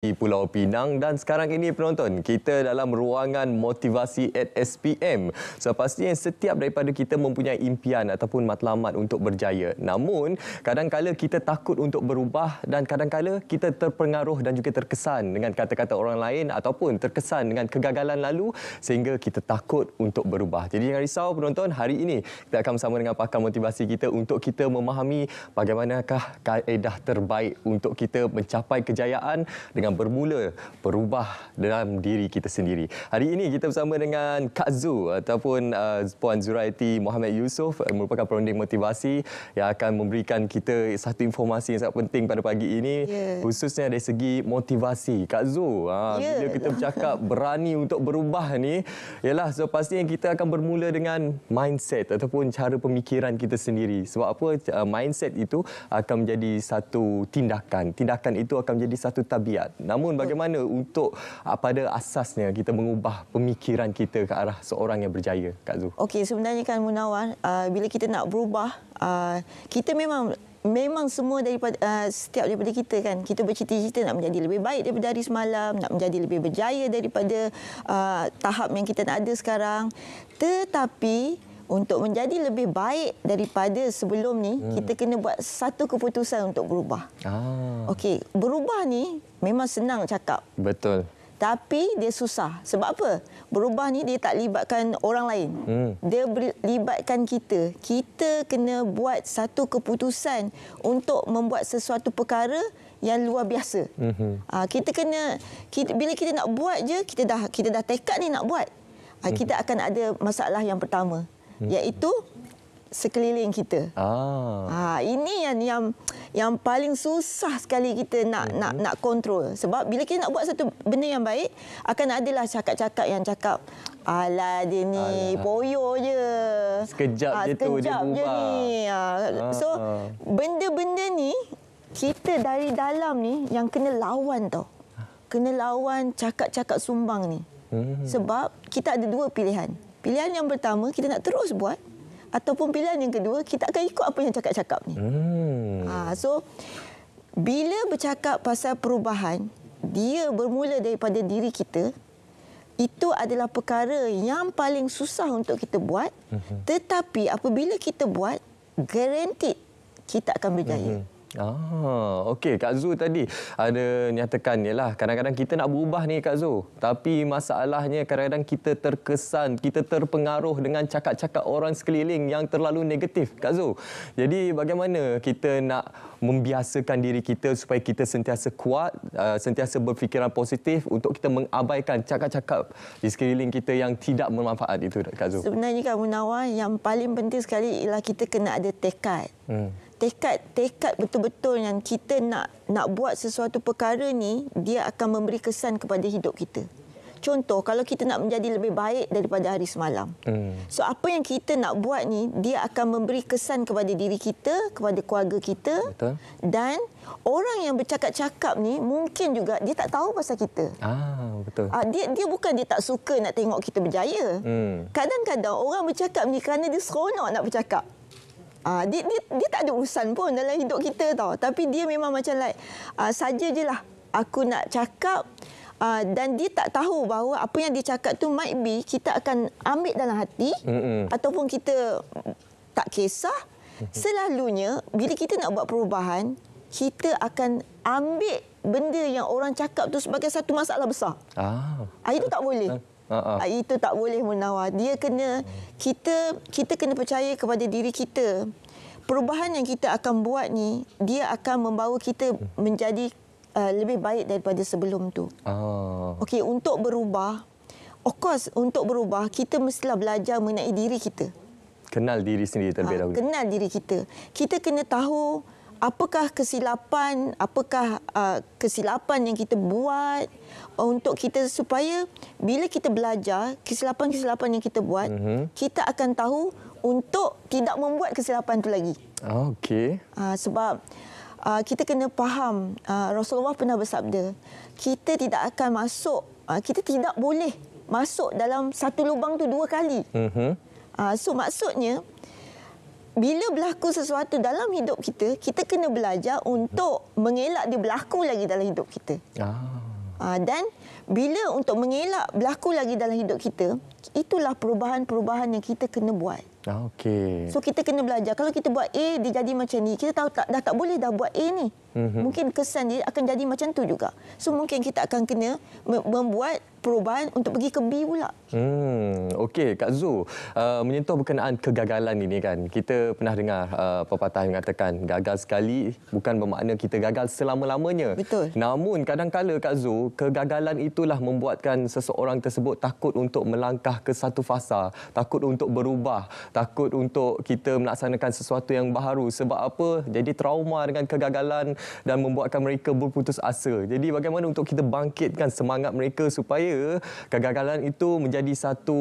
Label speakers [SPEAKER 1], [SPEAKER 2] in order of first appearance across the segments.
[SPEAKER 1] di Pulau Pinang dan sekarang ini penonton kita dalam ruangan motivasi at SPM. So pastinya setiap daripada kita mempunyai impian ataupun matlamat untuk berjaya. Namun kadang kadangkala kita takut untuk berubah dan kadang kadangkala kita terpengaruh dan juga terkesan dengan kata-kata orang lain ataupun terkesan dengan kegagalan lalu sehingga kita takut untuk berubah. Jadi jangan risau penonton hari ini kita akan bersama dengan pakar motivasi kita untuk kita memahami bagaimanakah kaedah terbaik untuk kita mencapai kejayaan dengan yang bermula berubah dalam diri kita sendiri. Hari ini kita bersama dengan Kak Zu ataupun uh, Puan Zuraiti Muhammad Yusof uh, merupakan perunding motivasi yang akan memberikan kita satu informasi yang sangat penting pada pagi ini yeah. khususnya dari segi motivasi. Kak Zu, uh, yeah. bila kita bercakap berani untuk berubah ni, ialah so pastinya kita akan bermula dengan mindset ataupun cara pemikiran kita sendiri. Sebab apa uh, mindset itu akan menjadi satu tindakan. Tindakan itu akan menjadi satu tabiat. Namun bagaimana untuk uh, pada asasnya kita mengubah pemikiran kita ke arah seorang yang berjaya, Kak Zu?
[SPEAKER 2] Okey, sebenarnya kan Munawar, uh, bila kita nak berubah, uh, kita memang memang semua daripada uh, setiap daripada kita kan kita bercita-cita nak menjadi lebih baik daripada hari semalam nak menjadi lebih berjaya daripada uh, tahap yang kita nak ada sekarang tetapi untuk menjadi lebih baik daripada sebelum ni hmm. kita kena buat satu keputusan untuk berubah. Ah. Okey, berubah ni memang senang
[SPEAKER 1] cakap. Betul.
[SPEAKER 2] Tapi dia susah. Sebab apa? Berubah ni dia tak libatkan orang lain. Hmm. Dia libatkan kita. Kita kena buat satu keputusan untuk membuat sesuatu perkara yang luar biasa. Hmm. Ah, kita kena kita, bila kita nak buat je kita dah kita dah tekad ni nak buat. Ah, mhm. kita akan ada masalah yang pertama. Hmm. iaitu sekeliling kita. Ah. Ha, ini yang yang yang paling susah sekali kita nak mm-hmm. nak nak kontrol sebab bila kita nak buat satu benda yang baik akan ada lah cakap-cakap yang cakap ala dia ni boyo je. Sekejap ha, je tu dia berubah. Je ni. Ha, ah, so ah. benda-benda ni kita dari dalam ni yang kena lawan tau. Kena lawan cakap-cakap sumbang ni. Mm-hmm. Sebab kita ada dua pilihan pilihan yang pertama kita nak terus buat ataupun pilihan yang kedua kita akan ikut apa yang cakap-cakap ni. Hmm. Ha, so bila bercakap pasal perubahan, dia bermula daripada diri kita. Itu adalah perkara yang paling susah untuk kita buat. Hmm. Tetapi apabila kita buat, guaranteed kita akan berjaya. Hmm.
[SPEAKER 1] Ah, okey Kak Zu tadi ada nyatakan lah. kadang-kadang kita nak berubah ni Kak Zu. Tapi masalahnya kadang-kadang kita terkesan, kita terpengaruh dengan cakap-cakap orang sekeliling yang terlalu negatif Kak Zu. Jadi bagaimana kita nak membiasakan diri kita supaya kita sentiasa kuat, uh, sentiasa berfikiran positif untuk kita mengabaikan cakap-cakap di sekeliling kita yang tidak bermanfaat itu Kak Zu. Sebenarnya
[SPEAKER 2] Kak Munawar yang paling penting sekali ialah kita kena ada tekad. Hmm tekad tekad betul-betul yang kita nak nak buat sesuatu perkara ni dia akan memberi kesan kepada hidup kita. Contoh kalau kita nak menjadi lebih baik daripada hari semalam. Hmm. So apa yang kita nak buat ni dia akan memberi kesan kepada diri kita, kepada keluarga kita Betul. dan Orang yang bercakap-cakap ni mungkin juga dia tak tahu pasal kita. Ah betul. Ah, dia dia bukan dia tak suka nak tengok kita berjaya. Hmm. Kadang-kadang orang bercakap ni kerana dia seronok nak bercakap. Uh, dia, dia, dia tak ada urusan pun dalam hidup kita tau. Tapi dia memang macam like, uh, saja je lah aku nak cakap. Uh, dan dia tak tahu bahawa apa yang dia cakap tu might be kita akan ambil dalam hati. Mm-hmm. Ataupun kita tak kisah. Selalunya bila kita nak buat perubahan, kita akan ambil benda yang orang cakap tu sebagai satu masalah besar. Ah. itu tak boleh. Uh. Uh ah, -huh. Itu tak boleh menawar. Dia kena kita kita kena percaya kepada diri kita. Perubahan yang kita akan buat ni dia akan membawa kita menjadi uh, lebih baik daripada sebelum tu.
[SPEAKER 1] Uh.
[SPEAKER 2] Okey, untuk berubah, of course untuk berubah kita mestilah belajar mengenai diri kita.
[SPEAKER 1] Kenal diri sendiri terlebih dahulu.
[SPEAKER 2] kenal diri kita. Kita kena tahu apakah kesilapan apakah uh, kesilapan yang kita buat uh, untuk kita supaya bila kita belajar kesilapan-kesilapan yang kita buat mm-hmm. kita akan tahu untuk tidak membuat kesilapan itu lagi
[SPEAKER 1] oh, okey
[SPEAKER 2] uh, sebab uh, kita kena faham uh, Rasulullah pernah bersabda kita tidak akan masuk uh, kita tidak boleh masuk dalam satu lubang tu dua kali mm uh, so maksudnya bila berlaku sesuatu dalam hidup kita, kita kena belajar untuk mengelak dia berlaku lagi dalam hidup kita. Ah. ah dan bila untuk mengelak berlaku lagi dalam hidup kita, itulah perubahan-perubahan yang kita kena buat.
[SPEAKER 1] Ah, okay. So
[SPEAKER 2] kita kena belajar. Kalau kita buat A, dia jadi macam ni. Kita tahu tak, dah tak boleh dah buat A ni. Mm-hmm. Mungkin kesan dia akan jadi macam tu juga. So mungkin kita akan kena membuat perubahan untuk pergi ke B pula.
[SPEAKER 1] Hmm, okey Kak Zu, uh, menyentuh berkenaan kegagalan ini kan. Kita pernah dengar uh, pepatah yang mengatakan gagal sekali bukan bermakna kita gagal selama-lamanya. Betul. Namun kadang-kala Kak Zu, kegagalan itulah membuatkan seseorang tersebut takut untuk melangkah ke satu fasa, takut untuk berubah, takut untuk kita melaksanakan sesuatu yang baharu sebab apa? Jadi trauma dengan kegagalan dan membuatkan mereka berputus asa. Jadi bagaimana untuk kita bangkitkan semangat mereka supaya saya kegagalan itu menjadi satu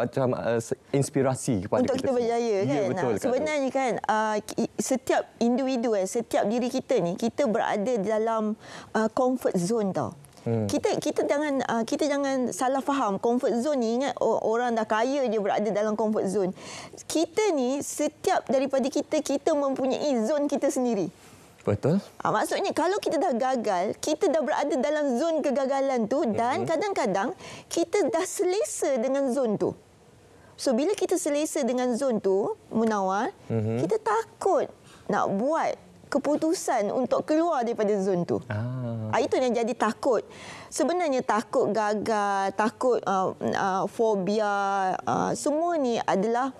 [SPEAKER 1] macam uh, inspirasi kepada kita. untuk kita, kita berjaya ya, kan ya, betul, nah, sebenarnya
[SPEAKER 2] tu. kan uh, setiap individu eh, setiap diri kita ni kita berada dalam uh, comfort zone tau Hmm. Kita kita jangan uh, kita jangan salah faham comfort zone ni ingat oh, orang dah kaya dia berada dalam comfort zone. Kita ni setiap daripada kita kita mempunyai zone kita sendiri. Betul. Ah, maksudnya kalau kita dah gagal, kita dah berada dalam zon kegagalan tu dan mhm. kadang-kadang mm-hmm. kita dah selesa dengan zon tu. So bila kita selesa dengan zon tu, Munawar, mm-hmm. kita takut nak buat keputusan untuk keluar daripada zon tu. Ah. ah itu yang jadi takut. Sebenarnya takut gagal, takut uh, uh, fobia, uh, semua ni adalah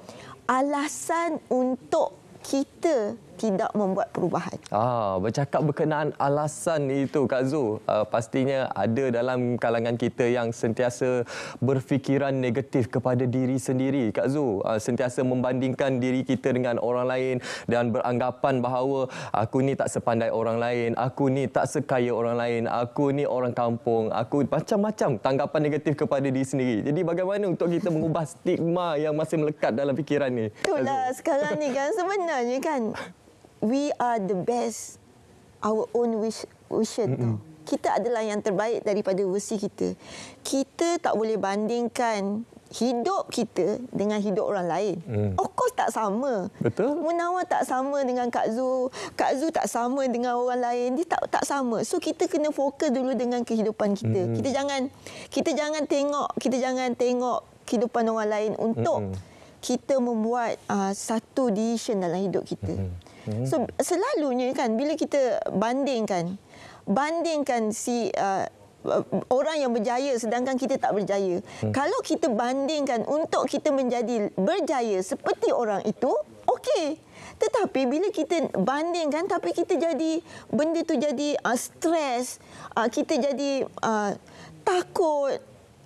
[SPEAKER 2] alasan untuk kita tidak membuat perubahan.
[SPEAKER 1] Ah, bercakap berkenaan alasan itu Kak Zu, uh, ah, pastinya ada dalam kalangan kita yang sentiasa berfikiran negatif kepada diri sendiri. Kak Zu, uh, ah, sentiasa membandingkan diri kita dengan orang lain dan beranggapan bahawa aku ni tak sepandai orang lain, aku ni tak sekaya orang lain, aku ni orang kampung, aku macam-macam tanggapan negatif kepada diri sendiri. Jadi bagaimana untuk kita mengubah stigma yang masih melekat dalam fikiran ni? Itulah
[SPEAKER 2] sekarang ni kan sebenarnya kan we are the best our own wish vision mm-hmm. tu kita adalah yang terbaik daripada versi kita kita tak boleh bandingkan hidup kita dengan hidup orang lain mm. of course tak sama betul munawar tak sama dengan kak zu kak zu tak sama dengan orang lain dia tak tak sama so kita kena fokus dulu dengan kehidupan kita mm. kita jangan kita jangan tengok kita jangan tengok kehidupan orang lain untuk mm. kita membuat uh, satu decision dalam hidup kita mm. Mhm. So selalunya kan bila kita bandingkan bandingkan si uh, uh, orang yang berjaya sedangkan kita tak berjaya. Hmm. Kalau kita bandingkan untuk kita menjadi berjaya seperti orang itu, okey. Tetapi bila kita bandingkan tapi kita jadi benda tu jadi uh, stres, uh, kita jadi uh, takut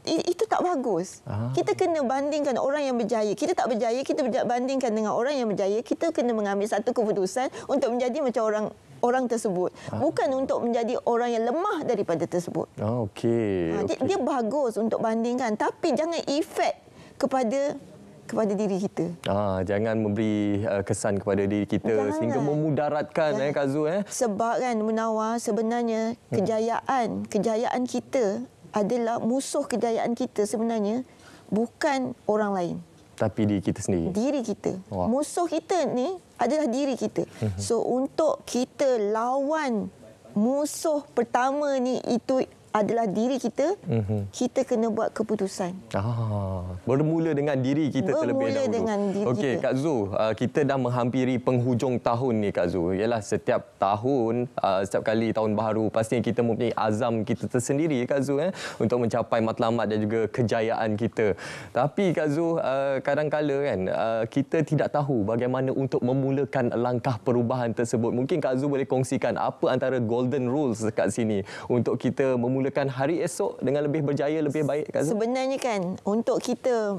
[SPEAKER 2] itu tak bagus. Ah, kita kena bandingkan orang yang berjaya. Kita tak berjaya, kita bandingkan dengan orang yang berjaya. Kita kena mengambil satu keputusan untuk menjadi macam orang orang tersebut. Ah. Bukan untuk menjadi orang yang lemah daripada tersebut.
[SPEAKER 1] Ah, okay. Ah, dia, okay.
[SPEAKER 2] Dia bagus untuk bandingkan. Tapi jangan efek kepada kepada diri kita.
[SPEAKER 1] Ah, jangan memberi uh, kesan kepada diri kita jangan. sehingga memudaratkan eh, jangan. eh Kazu eh.
[SPEAKER 2] Sebab kan Munawar sebenarnya kejayaan, kejayaan kita adalah musuh kejayaan kita sebenarnya bukan orang lain
[SPEAKER 1] tapi diri kita sendiri. Diri kita. Wah.
[SPEAKER 2] Musuh kita ni adalah diri kita. Mhm. So untuk kita lawan musuh pertama ni itu adalah diri kita, mm-hmm. kita kena buat keputusan.
[SPEAKER 1] Ah, bermula dengan diri kita bermula terlebih dahulu. Bermula dengan diri okay, kita. Okey, Kak Zu, ah, kita dah menghampiri penghujung tahun ni, Kak Zu. Ialah setiap tahun, ah, setiap kali tahun baru, pastinya kita mempunyai azam kita tersendiri, Kak Zu, eh, untuk mencapai matlamat dan juga kejayaan kita. Tapi, Kak Zu, kadang ah, kadangkala kan, kita tidak tahu bagaimana untuk memulakan langkah perubahan tersebut. Mungkin Kak Zu boleh kongsikan apa antara golden rules dekat sini untuk kita memulakan mulakan hari esok dengan lebih berjaya, lebih baik? Kak
[SPEAKER 2] Sebenarnya kan, untuk kita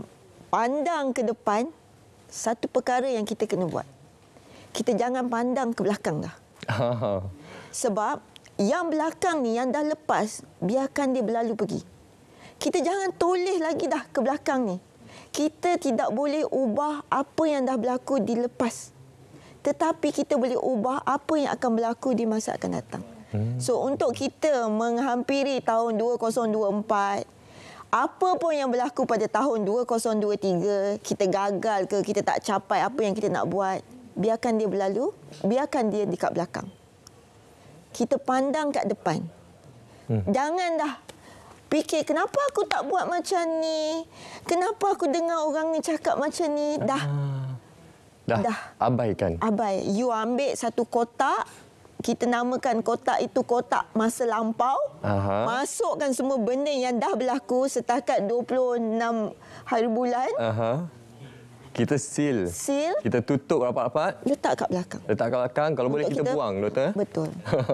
[SPEAKER 2] pandang ke depan, satu perkara yang kita kena buat. Kita jangan pandang ke belakang dah. Oh. Sebab yang belakang ni yang dah lepas, biarkan dia berlalu pergi. Kita jangan toleh lagi dah ke belakang ni. Kita tidak boleh ubah apa yang dah berlaku di lepas. Tetapi kita boleh ubah apa yang akan berlaku di masa akan datang. Hmm. So untuk kita menghampiri tahun 2024 apa pun yang berlaku pada tahun 2023, kita gagal ke, kita tak capai apa yang kita nak buat, biarkan dia berlalu, biarkan dia dekat belakang. Kita pandang kat depan. Hmm. Jangan dah fikir kenapa aku tak buat macam ni, kenapa aku dengar orang ni cakap macam ni, dah. Ah.
[SPEAKER 1] dah, dah, abaikan.
[SPEAKER 2] Abai, you ambil satu kotak, kita namakan kotak itu kotak masa lampau. Aha. Masukkan semua benda yang dah berlaku setakat 26 hari bulan.
[SPEAKER 1] Aha. Kita seal. Seal. Kita tutup apa-apa. rapat
[SPEAKER 2] Letak kat belakang.
[SPEAKER 1] Letak kat belakang. Kalau Untuk boleh kita, kita buang, Doktor. Betul.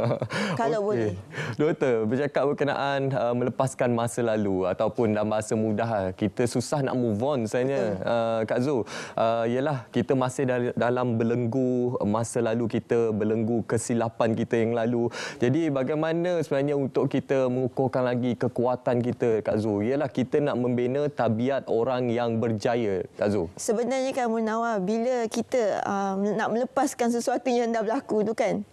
[SPEAKER 1] Kalau okay. boleh. Doktor, bercakap berkenaan uh, melepaskan masa lalu ataupun dalam masa mudah, eh, kita susah nak move on sebenarnya. Uh, Kak Zul, uh, ialah kita masih dalam belenggu masa lalu kita, belenggu kesilapan kita yang lalu. Jadi bagaimana sebenarnya untuk kita mengukuhkan lagi kekuatan kita, Kak Zul? Ialah kita nak membina tabiat orang yang berjaya, Kak Zul.
[SPEAKER 2] Sebenarnya sebenarnya kan Munawar bila kita uh, nak melepaskan sesuatu yang dah berlaku tu kan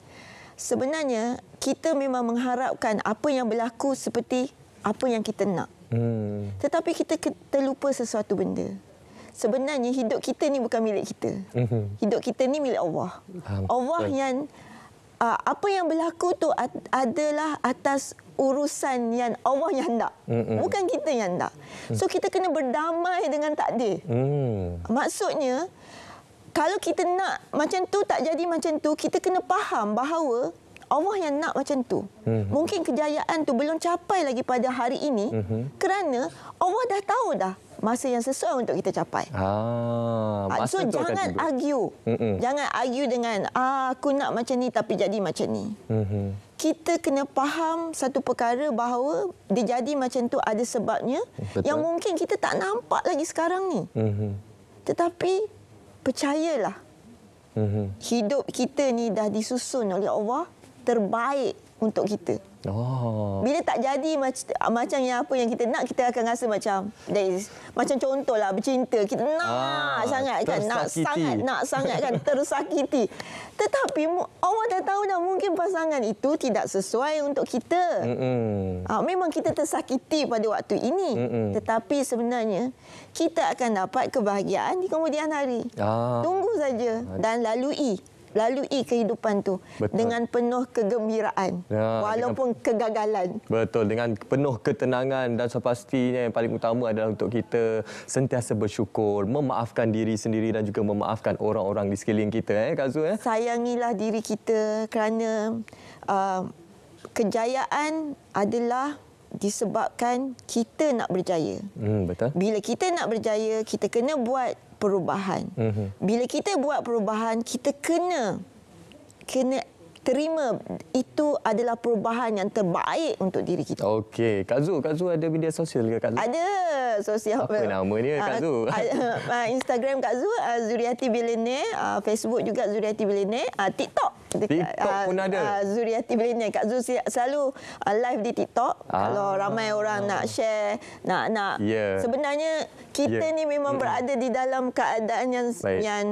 [SPEAKER 2] sebenarnya kita memang mengharapkan apa yang berlaku seperti apa yang kita nak hmm. tetapi kita terlupa sesuatu benda sebenarnya hidup kita ni bukan milik kita mhm. hidup kita ni milik Allah Allah yang ah, apa yang berlaku tu adalah atas urusan yang Allah yang hendak. Mm-mm. Bukan kita yang hendak. Mm. So kita kena berdamai dengan takdir. Mm. Maksudnya kalau kita nak macam tu tak jadi macam tu, kita kena faham bahawa Allah yang nak macam tu. Mm-hmm. Mungkin kejayaan tu belum capai lagi pada hari ini mm-hmm. kerana Allah dah tahu dah masa yang sesuai untuk kita capai.
[SPEAKER 1] Ah, ah so jangan argue. Mm-mm. Jangan
[SPEAKER 2] argue dengan ah, aku nak macam ni tapi jadi macam ni. Mm-hmm. Kita kena faham satu perkara bahawa dia jadi macam tu ada sebabnya Betul. yang mungkin kita tak nampak lagi sekarang ni. Mm-hmm. Tetapi percayalah. Mm-hmm. Hidup kita ni dah disusun oleh Allah terbaik untuk kita.
[SPEAKER 1] Oh.
[SPEAKER 2] Bila tak jadi macam macam yang apa yang kita nak kita akan rasa macam that is macam contohlah bercinta kita nak ah, sangat kan nak sangat nak sangat kan tersakiti. Tetapi Allah dah tahu dah mungkin pasangan itu tidak sesuai untuk kita. Ha, memang kita tersakiti pada waktu ini. Mm-mm. Tetapi sebenarnya kita akan dapat kebahagiaan di kemudian hari.
[SPEAKER 1] Ah. Tunggu
[SPEAKER 2] saja dan lalui lalui kehidupan tu Betul. dengan penuh kegembiraan ya, walaupun dengan, kegagalan.
[SPEAKER 1] Betul, dengan penuh ketenangan dan sepastinya yang paling utama adalah untuk kita sentiasa bersyukur, memaafkan diri sendiri dan juga memaafkan orang-orang di sekeliling kita. Eh, Kak Zul, eh?
[SPEAKER 2] Sayangilah diri kita kerana uh, kejayaan adalah disebabkan kita nak berjaya. Hmm, betul. Bila kita nak berjaya, kita kena buat perubahan. Mm -hmm. Bila kita buat perubahan, kita kena kena terima itu adalah perubahan yang terbaik untuk diri kita.
[SPEAKER 1] Okey, Kak Zu, Kak Zu ada media sosial ke Kak Zu? Ada
[SPEAKER 2] sosial. Apa nama dia Kak ah, Zu? Ah, ah, Instagram Kak Zu, Zuriati Bilene, Facebook juga Zuriati Bilene, TikTok. TikTok pun ada. Zuriati Bilene, Kak Zu selalu live di TikTok. Ah. Kalau ramai orang nak share, nak nak. Yeah. Sebenarnya kita yeah. ni memang yeah. berada di dalam keadaan yang Baik. yang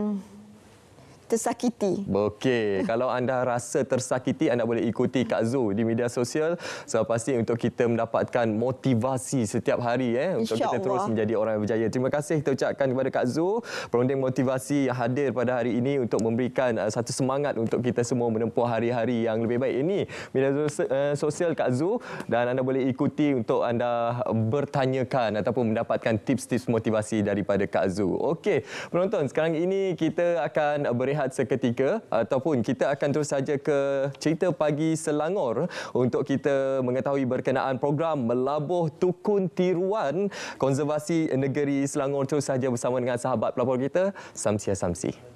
[SPEAKER 2] tersakiti.
[SPEAKER 1] Okey, kalau anda rasa tersakiti anda boleh ikuti Kak Zu di media sosial sebab so, pasti untuk kita mendapatkan motivasi setiap hari eh untuk Insya kita Allah. terus menjadi orang yang berjaya. Terima kasih kita ucapkan kepada Kak Zu, perunding motivasi yang hadir pada hari ini untuk memberikan uh, satu semangat untuk kita semua menempuh hari-hari yang lebih baik. Ini media uh, sosial Kak Zu dan anda boleh ikuti untuk anda bertanyakan ataupun mendapatkan tips-tips motivasi daripada Kak Zu. Okey, penonton, sekarang ini kita akan beri berehat seketika ataupun kita akan terus saja ke cerita pagi Selangor untuk kita mengetahui berkenaan program Melabuh Tukun Tiruan Konservasi Negeri Selangor terus saja bersama dengan sahabat pelapor kita Samsia Samsi.